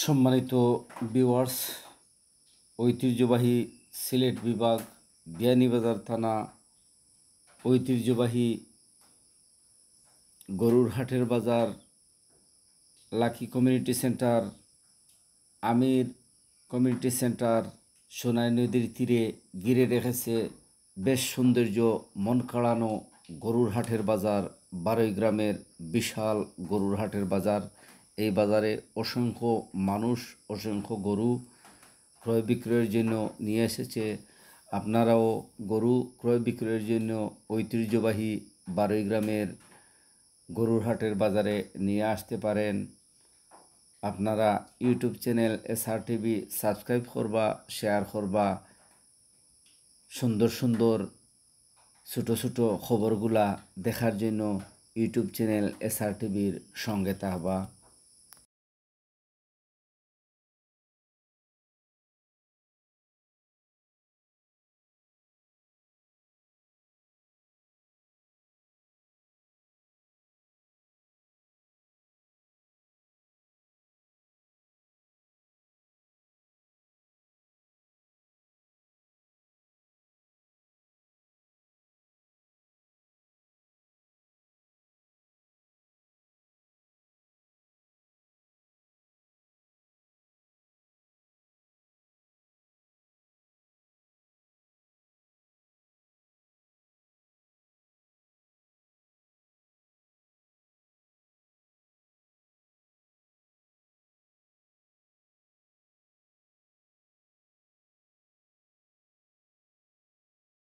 সম্মানিত বিওয়ার্স ঐতিহ্যবাহী সিলেট বিভাগ বিয়ানীবাজার থানা ঐতিহ্যবাহী গরুর হাটের বাজার lucky community centre Amir community centre Sonai নদীর তীরে ঘিরে রেখেছে বেশ সৌন্দর্য মন কাড়ানো গরুর হাটের বাজার বারোই গ্রামের বিশাল গরুর হাটের বাজার এই বাজারে অসংখ্য মানুষ অসংখ্য গরু ক্রয় বিক্রয়ের জন্য নিয়ে এসেছে আপনারাও গরু ক্রয় বিক্রয়ের জন্য ঐতিহ্যবাহী বারোই গ্রামের গরুর হাটের বাজারে নিয়ে আসতে পারেন আপনারা YouTube channel SR TV subscribe করবা শেয়ার করবা সুন্দর সুন্দর ছোট ছোট খবরগুলা দেখার জন্য ইউটিউব চ্যানেল এসআর টিভির সঙ্গে থাকবা